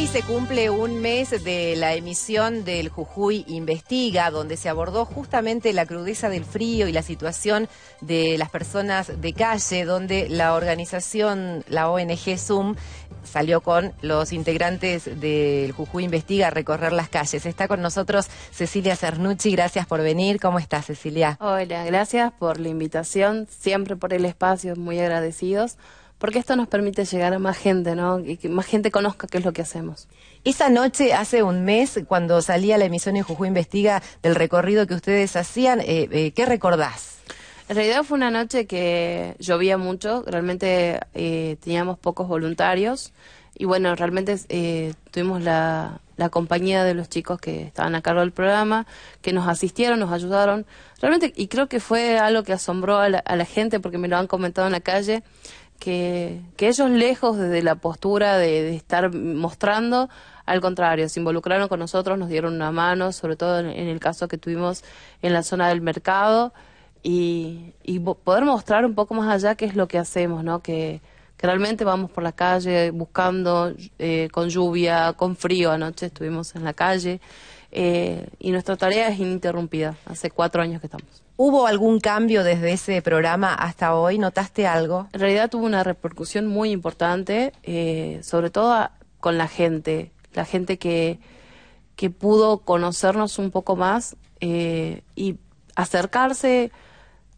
Hoy se cumple un mes de la emisión del Jujuy Investiga, donde se abordó justamente la crudeza del frío y la situación de las personas de calle, donde la organización, la ONG Zoom, salió con los integrantes del Jujuy Investiga a recorrer las calles. Está con nosotros Cecilia Cernucci, gracias por venir. ¿Cómo estás, Cecilia? Hola, gracias por la invitación, siempre por el espacio, muy agradecidos porque esto nos permite llegar a más gente, ¿no? Y que más gente conozca qué es lo que hacemos. Esa noche, hace un mes, cuando salía la emisión de Jujuy Investiga del recorrido que ustedes hacían, eh, eh, ¿qué recordás? En realidad fue una noche que llovía mucho, realmente eh, teníamos pocos voluntarios y bueno, realmente tuvimos la, compañía de los chicos que estaban a cargo del programa, que nos asistieron, nos ayudaron. Realmente, y creo que fue algo que asombró a la gente porque me lo han comentado en la calle, que, que ellos lejos desde la postura de, estar mostrando, al contrario, se involucraron con nosotros, nos dieron una mano, sobre todo en, el caso que tuvimos en la zona del mercado, y, poder mostrar un poco más allá qué es lo que hacemos, ¿no? Que, realmente vamos por la calle buscando eh, con lluvia, con frío, anoche estuvimos en la calle. Eh, y nuestra tarea es ininterrumpida. Hace cuatro años que estamos. ¿Hubo algún cambio desde ese programa hasta hoy? ¿Notaste algo? En realidad tuvo una repercusión muy importante, eh, sobre todo con la gente, la gente que, pudo conocernos un poco más eh, y acercarse,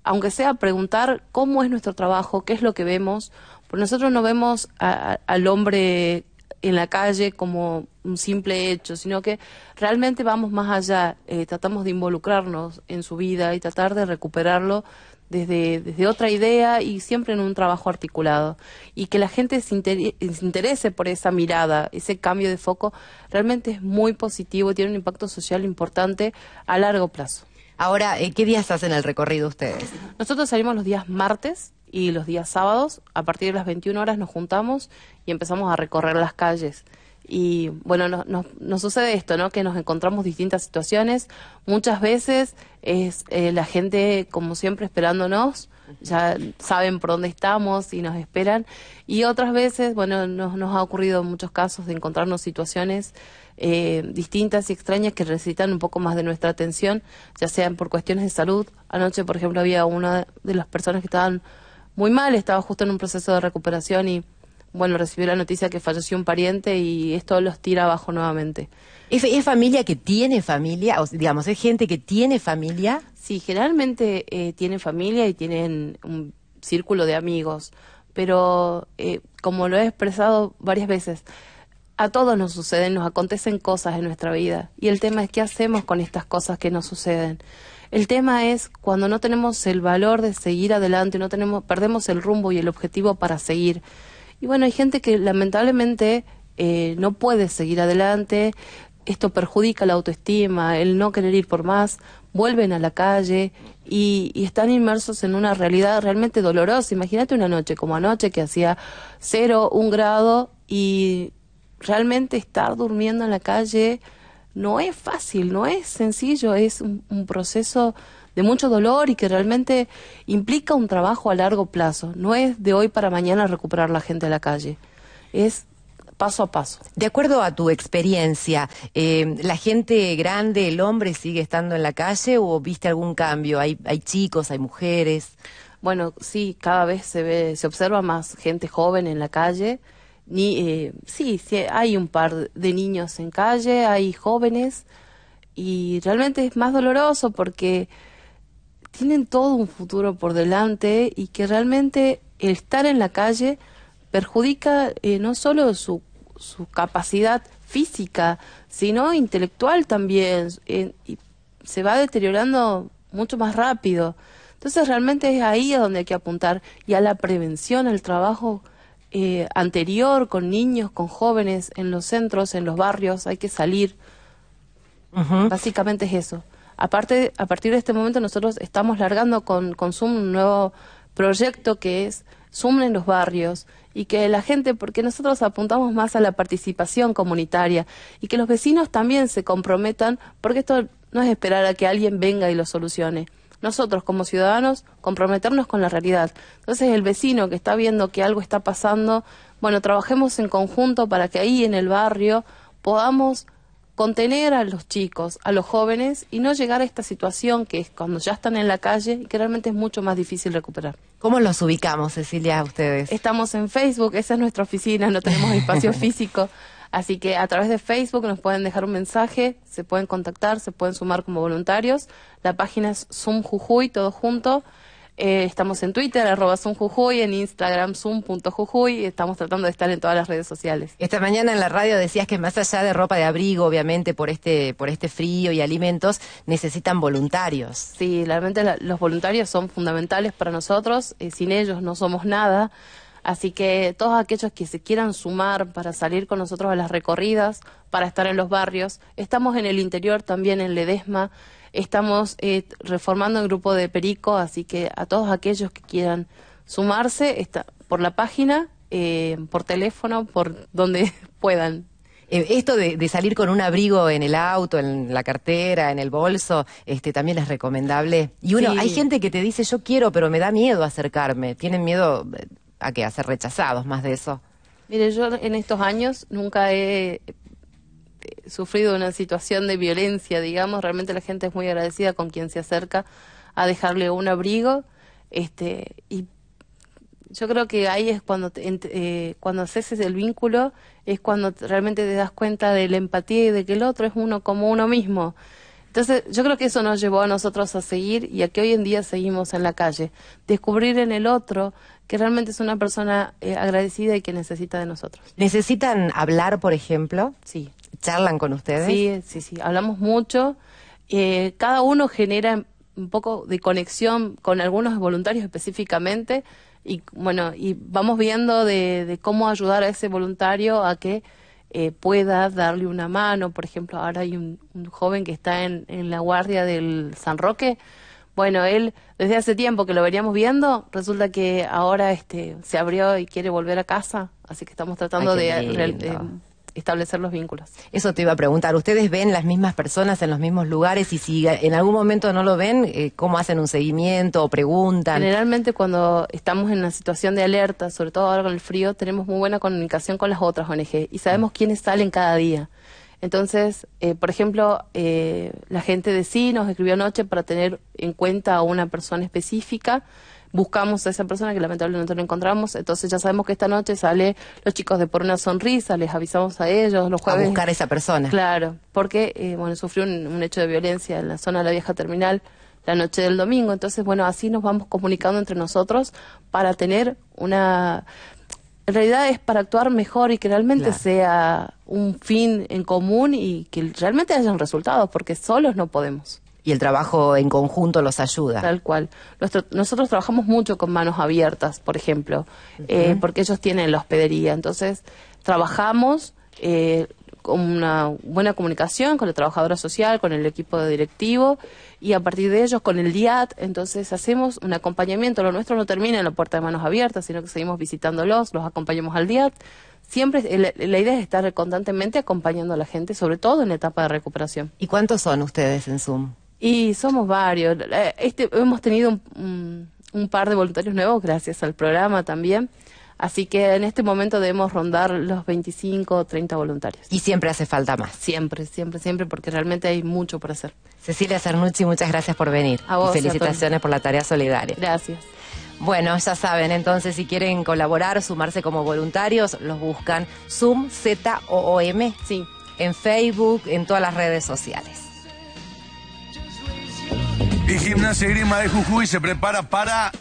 aunque sea preguntar cómo es nuestro trabajo, qué es lo que vemos, porque nosotros no vemos al hombre en la calle como un simple hecho, sino que realmente vamos más allá, eh, tratamos de involucrarnos en su vida y tratar de recuperarlo desde, desde, otra idea y siempre en un trabajo articulado. Y que la gente se, interese, se interese por esa mirada, ese cambio de foco, realmente es muy positivo y tiene un impacto social importante a largo plazo. Ahora, eh, ¿qué días hacen el recorrido ustedes? Nosotros salimos los días martes y los días sábados a partir de las 21 horas nos juntamos y empezamos a recorrer las calles. Y bueno, nos, sucede esto, ¿no? Que nos encontramos distintas situaciones. Muchas veces es eh, la gente, como siempre, esperándonos, ya saben por dónde estamos y nos esperan. Y otras veces, bueno, nos, ha ocurrido en muchos casos de encontrarnos situaciones eh, distintas y extrañas que necesitan un poco más de nuestra atención, ya sean por cuestiones de salud. Anoche, por ejemplo, había una de las personas que estaban muy mal, estaba justo en un proceso de recuperación y bueno, recibió la noticia que falleció un pariente y esto los tira abajo nuevamente. ¿Es, familia que tiene familia? O, digamos, ¿es gente que tiene familia? Sí, generalmente eh, tienen familia y tienen un círculo de amigos, pero eh, como lo he expresado varias veces, a todos nos suceden, nos acontecen cosas en nuestra vida y el tema es qué hacemos con estas cosas que nos suceden. El tema es cuando no tenemos el valor de seguir adelante, no tenemos, perdemos el rumbo y el objetivo para seguir. Y bueno, hay gente que lamentablemente eh, no puede seguir adelante, esto perjudica la autoestima, el no querer ir por más, vuelven a la calle y, y están inmersos en una realidad realmente dolorosa. Imagínate una noche como anoche que hacía cero, un grado y realmente estar durmiendo en la calle no es fácil, no es sencillo, es un, proceso de mucho dolor y que realmente implica un trabajo a largo plazo. No es de hoy para mañana recuperar la gente de la calle, es paso a paso. De acuerdo a tu experiencia, eh, ¿la gente grande, el hombre, sigue estando en la calle o viste algún cambio? ¿Hay, hay chicos, hay mujeres? Bueno, sí, cada vez se ve, se observa más gente joven en la calle ni, eh, sí, hay un par de niños en calle, hay jóvenes, y realmente es más doloroso porque tienen todo un futuro por delante y que realmente el estar en la calle perjudica eh, no solo su, su, capacidad física, sino intelectual también, y se va deteriorando mucho más rápido. Entonces realmente es ahí a donde hay que apuntar y a la prevención, al trabajo eh, anterior con niños, con jóvenes, en los centros, en los barrios, hay que salir. Básicamente es eso. Aparte, a partir de este momento nosotros estamos largando con, con Zoom un nuevo proyecto que es Zoom en los barrios y que la gente, porque nosotros apuntamos más a la participación comunitaria y que los vecinos también se comprometan, porque esto no es esperar a que alguien venga y lo solucione nosotros como ciudadanos comprometernos con la realidad. Entonces el vecino que está viendo que algo está pasando, bueno, trabajemos en conjunto para que ahí en el barrio podamos contener a los chicos, a los jóvenes y no llegar a esta situación que es cuando ya están en la calle y que realmente es mucho más difícil recuperar. ¿Cómo los ubicamos, Cecilia, a ustedes? Estamos en Facebook, esa es nuestra oficina, no tenemos espacio físico. Así que a través de Facebook nos pueden dejar un mensaje, se pueden contactar, se pueden sumar como voluntarios. La página es Zoom Jujuy, todo junto. Eh, estamos en Twitter, arroba Zoom en Instagram, zoom.jujuy, estamos tratando de estar en todas las redes sociales. Esta mañana en la radio decías que más allá de ropa de abrigo, obviamente, por este, por este frío y alimentos, necesitan voluntarios. Sí, realmente los voluntarios son fundamentales para nosotros, eh, sin ellos no somos nada. Así que todos aquellos que se quieran sumar para salir con nosotros a las recorridas, para estar en los barrios, estamos en el interior también, en Ledesma, estamos eh, reformando el grupo de Perico, así que a todos aquellos que quieran sumarse, está, por la página, eh, por teléfono, por donde puedan eh, esto de, salir con un abrigo en el auto, en la cartera, en el bolso, este, también es recomendable. Y uno, hay gente que te dice yo quiero, pero me da miedo acercarme. Tienen miedo a que hacer? rechazados más de eso. Mire, yo en estos años nunca he eh, sufrido una situación de violencia, digamos, realmente la gente es muy agradecida con quien se acerca a dejarle un abrigo, este, y yo creo que ahí es cuando eh, cuando ceses el vínculo, es cuando realmente te das cuenta de la empatía y de que el otro es uno como uno mismo. Entonces, yo creo que eso nos llevó a nosotros a seguir y a que hoy en día seguimos en la calle. Descubrir en el otro que realmente es una persona eh, agradecida y que necesita de nosotros. ¿Necesitan hablar, por ejemplo? Sí. ¿Charlan con ustedes? Sí, sí, sí. Hablamos mucho. Eh, cada uno genera un poco de conexión con algunos voluntarios específicamente y bueno, y vamos viendo de cómo ayudar a ese voluntario a que eh, pueda darle una mano. Por ejemplo, ahora hay un, joven que está en, la guardia del San Roque. Bueno, él desde hace tiempo que lo veníamos viendo, resulta que ahora este se abrió y quiere volver a casa, así que estamos tratando de, establecer los vínculos. Eso te iba a preguntar, ¿ustedes ven las mismas personas en los mismos lugares y si en algún momento no lo ven, eh, cómo hacen un seguimiento o preguntan? Generalmente cuando estamos en una situación de alerta, sobre todo ahora con el frío, tenemos muy buena comunicación con las otras ONG y sabemos mm. quiénes salen cada día. Entonces, eh, por ejemplo, eh, la gente de sí nos escribió anoche para tener en cuenta a una persona específica buscamos a esa persona que lamentablemente no encontramos. Entonces ya sabemos que esta noche sale los chicos de Por una Sonrisa, les avisamos a ellos los jueves. A buscar a esa persona. Claro, porque eh, bueno, sufrió un, hecho de violencia en la zona de la vieja terminal la noche del domingo. Entonces, bueno, así nos vamos comunicando entre nosotros para tener una... En realidad es para actuar mejor y que realmente sea un fin en común y que realmente hayan resultados, porque solos no podemos y el trabajo en conjunto los ayuda. Tal cual. nosotros trabajamos mucho con manos abiertas, por ejemplo, eh, porque ellos tienen la hospedería. Entonces, trabajamos eh, con una buena comunicación con la trabajadora social, con el equipo de directivo y a partir de ellos con el DIAT. Entonces, hacemos un acompañamiento. Lo nuestro no termina en la puerta de manos abiertas, sino que seguimos visitándolos, los acompañamos al DIAT siempre la, idea es estar constantemente acompañando a la gente, sobre todo en la etapa de recuperación. ¿Y cuántos son ustedes en Zoom? Y somos varios. Eh, este, hemos tenido un, par de voluntarios nuevos gracias al programa también. Así que en este momento debemos rondar los 25 o 30 voluntarios. Y siempre hace falta más. Siempre, siempre, siempre, porque realmente hay mucho por hacer. Cecilia Cernucci, muchas gracias por venir. A vos, y felicitaciones por la tarea solidaria. Gracias. Bueno, ya saben, entonces si quieren colaborar, sumarse como voluntarios, los buscan Zoom Z O O M sí. en Facebook, en todas las redes sociales. Y Gimnasia Grima de Jujuy se prepara para